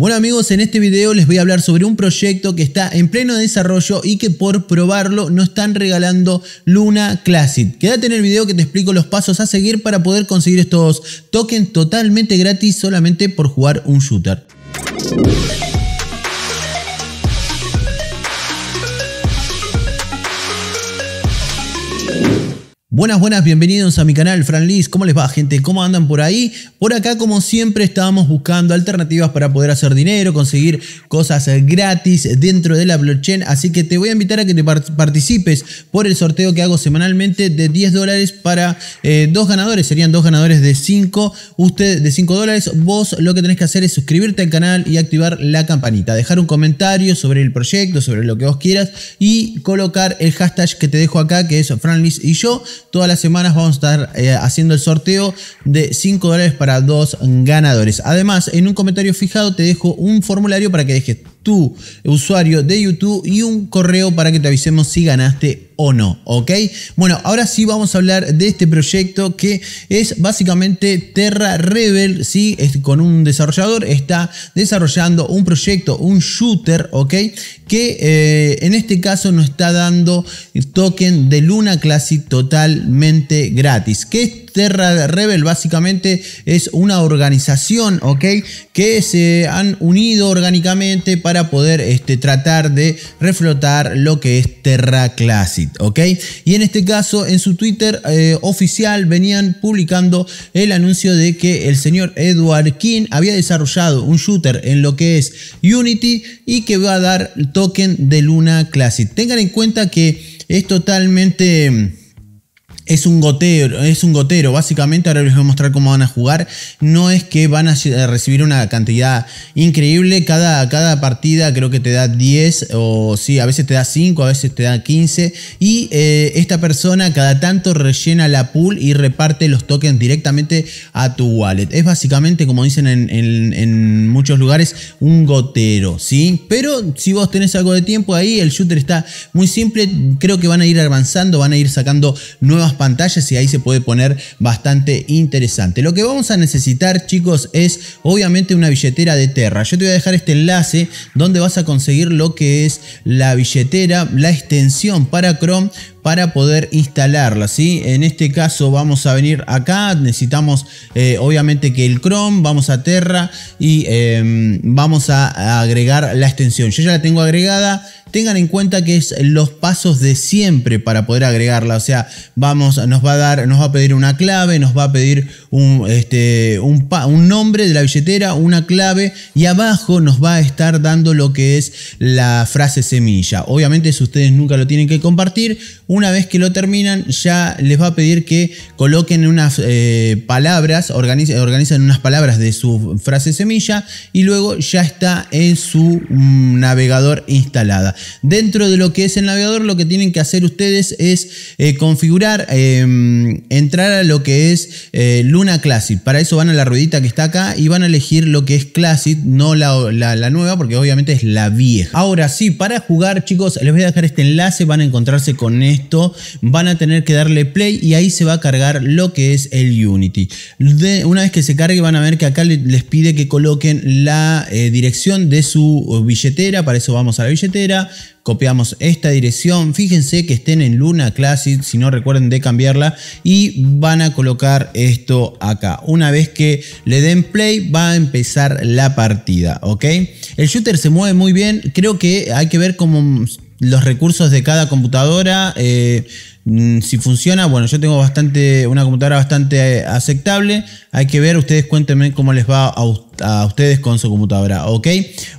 Bueno amigos, en este video les voy a hablar sobre un proyecto que está en pleno desarrollo y que por probarlo no están regalando Luna Classic. Quédate en el video que te explico los pasos a seguir para poder conseguir estos tokens totalmente gratis solamente por jugar un shooter. Buenas, buenas, bienvenidos a mi canal Fran ¿Cómo les va, gente? ¿Cómo andan por ahí? Por acá, como siempre, estábamos buscando alternativas para poder hacer dinero, conseguir cosas gratis dentro de la blockchain. Así que te voy a invitar a que te participes por el sorteo que hago semanalmente de 10 dólares para eh, dos ganadores. Serían dos ganadores de 5. Usted de 5 dólares. Vos lo que tenés que hacer es suscribirte al canal y activar la campanita. Dejar un comentario sobre el proyecto, sobre lo que vos quieras y colocar el hashtag que te dejo acá, que es Franlis y yo Todas las semanas vamos a estar eh, haciendo el sorteo de 5 dólares para dos ganadores. Además, en un comentario fijado te dejo un formulario para que dejes tu usuario de YouTube y un correo para que te avisemos si ganaste o no, ¿ok? Bueno, ahora sí vamos a hablar de este proyecto que es básicamente Terra Rebel, ¿sí? Es con un desarrollador, está desarrollando un proyecto, un shooter, ¿ok? Que eh, en este caso nos está dando token de Luna Classic totalmente gratis. Terra Rebel básicamente es una organización, ¿ok? Que se han unido orgánicamente para poder este, tratar de reflotar lo que es Terra Classic, ¿ok? Y en este caso, en su Twitter eh, oficial venían publicando el anuncio de que el señor Edward King había desarrollado un shooter en lo que es Unity y que va a dar token de Luna Classic. Tengan en cuenta que es totalmente es un gotero, es un gotero. Básicamente, ahora les voy a mostrar cómo van a jugar. No es que van a recibir una cantidad increíble. Cada, cada partida creo que te da 10 o sí, a veces te da 5, a veces te da 15. Y eh, esta persona cada tanto rellena la pool y reparte los tokens directamente a tu wallet. Es básicamente, como dicen en, en muchos lugares, un gotero, ¿sí? Pero si vos tenés algo de tiempo ahí, el shooter está muy simple. Creo que van a ir avanzando, van a ir sacando nuevas pantallas y ahí se puede poner bastante interesante. Lo que vamos a necesitar chicos es obviamente una billetera de Terra. Yo te voy a dejar este enlace donde vas a conseguir lo que es la billetera, la extensión para Chrome para poder instalarla. ¿sí? En este caso vamos a venir acá, necesitamos eh, obviamente que el Chrome, vamos a Terra y em, vamos a agregar la extensión. Yo ya la tengo agregada. Tengan en cuenta que es los pasos de siempre para poder agregarla. O sea, vamos, nos va a dar, nos va a pedir una clave, nos va a pedir un, este, un, nombre de la billetera, una clave y abajo nos va a estar dando lo que es la frase semilla. Obviamente si ustedes nunca lo tienen que compartir, una vez que lo terminan ya les va a pedir que coloquen unas eh, palabras, organicen, organizan unas palabras de su frase semilla y luego ya está en su mm, navegador instalada. Dentro de lo que es el navegador lo que tienen que hacer ustedes es eh, configurar, em, entrar a lo que es el eh, una Classic. Para eso van a la ruedita que está acá y van a elegir lo que es Classic, no la, nueva, porque obviamente es la vieja. Ahora sí, para jugar, chicos, les voy a dejar este enlace, van a encontrarse con esto, van a tener que darle play y ahí se va a cargar lo que es el Unity. De, una vez que se cargue, van a ver que acá les pide que coloquen la eh, dirección de su billetera, para eso vamos a la billetera, copiamos esta dirección, fíjense que estén en Luna Classic, si no recuerden de cambiarla, y van a colocar esto acá. Una vez que le den play, va a empezar la partida, ¿ok? El shooter se mueve muy bien, creo que hay que ver cómo los recursos de cada computadora. Eh, mm, si funciona, bueno, yo tengo bastante, una computadora bastante eh, aceptable. Hay que ver, ustedes cuéntenme cómo les va a a ustedes con su computadora, ¿ok?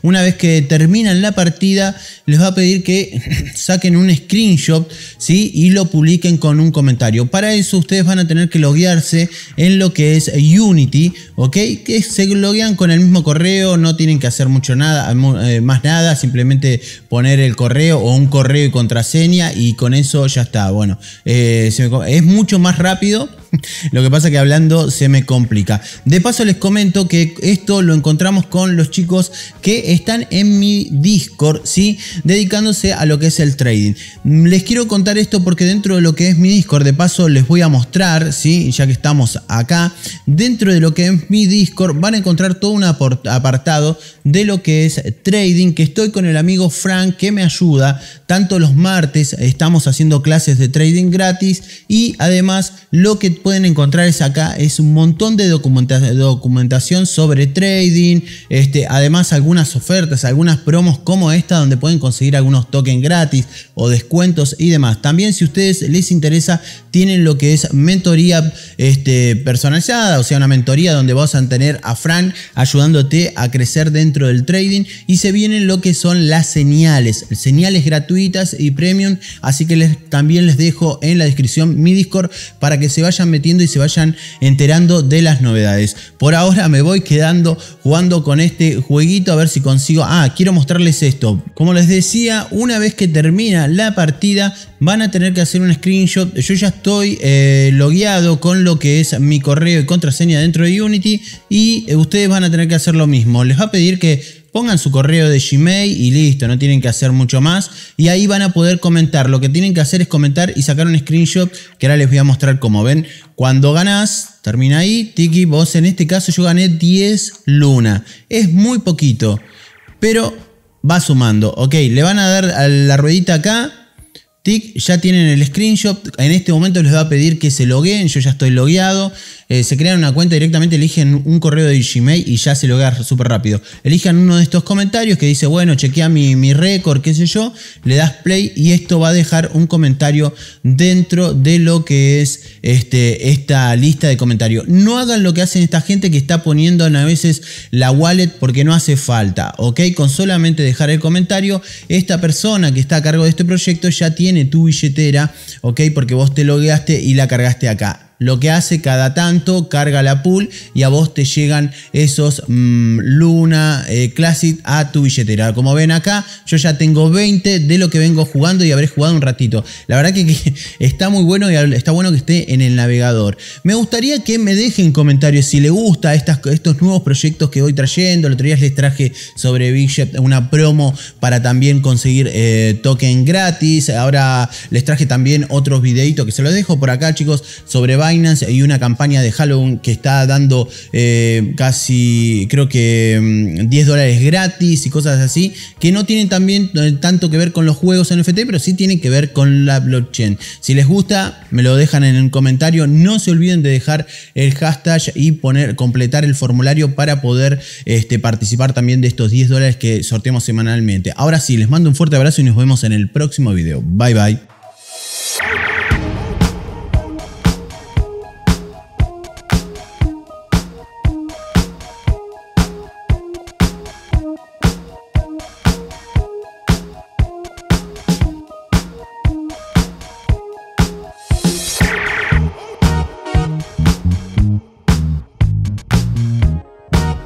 Una vez que terminan la partida, les va a pedir que saquen un screenshot, ¿sí? Y lo publiquen con un comentario. Para eso ustedes van a tener que loguearse en lo que es Unity, ¿ok? Que se loguean con el mismo correo, no tienen que hacer mucho nada, eh, eh, más nada, simplemente poner el correo o un correo y contraseña y con eso ya está. Bueno, eh, es mucho más rápido Lo que pasa es que hablando se me complica. De paso les comento que esto lo encontramos con los chicos que están en mi Discord, ¿sí? Dedicándose a lo que es el trading. Les quiero contar esto porque dentro de lo que es mi Discord, de paso les voy a mostrar, ¿sí? Ya que estamos acá, dentro de lo que es mi Discord van a encontrar todo un apartado de lo que es trading, que estoy con el amigo Frank que me ayuda. Tanto los martes estamos haciendo clases de trading gratis y además lo que pueden encontrar es acá, es un montón de documentación sobre trading, este, además algunas ofertas, algunas promos como esta donde pueden conseguir algunos tokens gratis o descuentos y demás. También si ustedes les interesa, tienen lo que es mentoría este, personalizada, o sea, una mentoría donde vas a tener a Fran ayudándote a crecer dentro del trading y se vienen lo que son las señales, señales gratuitas y premium, así que les, también les dejo en la descripción mi Discord para que se vayan metiendo y se vayan enterando de las novedades. Por ahora me voy quedando jugando con este jueguito a ver si consigo... Ah, quiero mostrarles esto. Como les decía, una vez que termina la partida van a tener que hacer un screenshot. Yo ya estoy eh, logueado con lo que es mi correo y contraseña dentro de Unity y eh, ustedes van a tener que hacer lo mismo. Les va a pedir que pongan su correo de Gmail y listo, no tienen que hacer mucho más. Y ahí van a poder comentar. Lo que tienen que hacer es comentar y sacar un screenshot que ahora les voy a mostrar cómo ven. Cuando ganás, termina ahí, Tiki, vos en este caso yo gané 10 luna. Es muy poquito, pero va sumando. Ok, le van a dar a la ruedita acá Tic, ya tienen el screenshot. En este momento les va a pedir que se logueen. Yo ya estoy logueado. Eh, se crean una cuenta directamente, eligen un correo de Gmail y ya se loguea súper rápido. Elijan uno de estos comentarios que dice, bueno, chequea mi, mi récord, qué sé yo. Le das play y esto va a dejar un comentario dentro de lo que es este, esta lista de comentarios. No hagan lo que hacen esta gente que está poniendo a veces la wallet porque no hace falta. ¿Ok? Con solamente dejar el comentario, esta persona que está a cargo de este proyecto ya tiene tiene tu billetera, ¿ok? Porque vos te logueaste y la cargaste acá. Lo que hace cada tanto, carga la pool y a vos te llegan esos mm, Luna eh, Classic a tu billetera. Como ven acá, yo ya tengo 20 de lo que vengo jugando y habré jugado un ratito. La verdad que, está muy bueno y está bueno que esté en el navegador. Me gustaría que me dejen comentarios si les gusta estas, estos nuevos proyectos que voy trayendo. El otro día les traje sobre BigJet una promo para también conseguir eh, token gratis. Ahora les traje también otros videitos que se los dejo por acá, chicos, sobre Binance hay y una campaña de Halloween que está dando eh, casi, creo que 10 mm, dólares gratis y cosas así, que no tienen también eh, tanto que ver con los juegos NFT, pero sí tienen que ver con la blockchain. Si les gusta, me lo dejan en el comentario. No se olviden de dejar el hashtag y poner, completar el formulario para poder este, participar también de estos 10 dólares que sorteamos semanalmente. Ahora sí, les mando un fuerte abrazo y nos vemos en el próximo video. Bye bye.